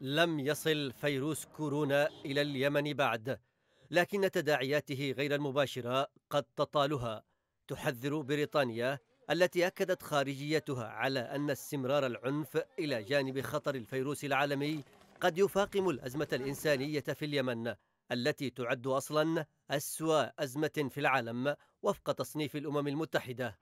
لم يصل فيروس كورونا إلى اليمن بعد لكن تداعياته غير المباشرة قد تطالها تحذر بريطانيا التي أكدت خارجيتها على أن استمرار العنف إلى جانب خطر الفيروس العالمي قد يفاقم الأزمة الإنسانية في اليمن التي تعد أصلا أسوأ أزمة في العالم وفق تصنيف الأمم المتحدة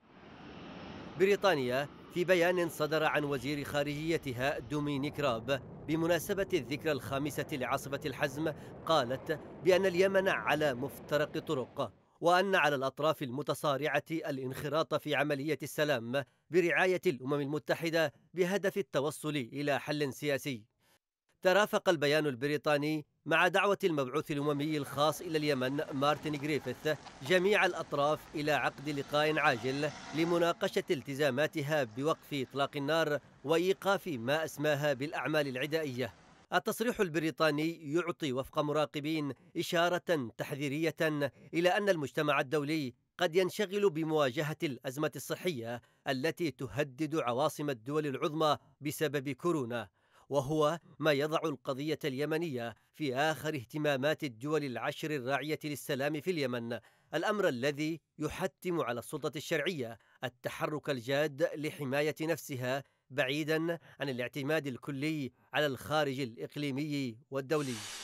بريطانيا في بيان صدر عن وزير خارجيتها دومينيك راب بمناسبة الذكرى الخامسة لعصبة الحزم قالت بأن اليمن على مفترق طرق وأن على الأطراف المتصارعة الانخراط في عملية السلام برعاية الأمم المتحدة بهدف التوصل إلى حل سياسي ترافق البيان البريطاني مع دعوة المبعوث الأممي الخاص إلى اليمن مارتن غريفيث جميع الأطراف إلى عقد لقاء عاجل لمناقشة التزاماتها بوقف إطلاق النار وإيقاف ما أسماها بالأعمال العدائية التصريح البريطاني يعطي وفق مراقبين إشارة تحذيرية إلى أن المجتمع الدولي قد ينشغل بمواجهة الأزمة الصحية التي تهدد عواصم الدول العظمى بسبب كورونا وهو ما يضع القضية اليمنية في آخر اهتمامات الدول العشر الراعية للسلام في اليمن الأمر الذي يحتم على السلطة الشرعية التحرك الجاد لحماية نفسها بعيدا عن الاعتماد الكلي على الخارج الإقليمي والدولي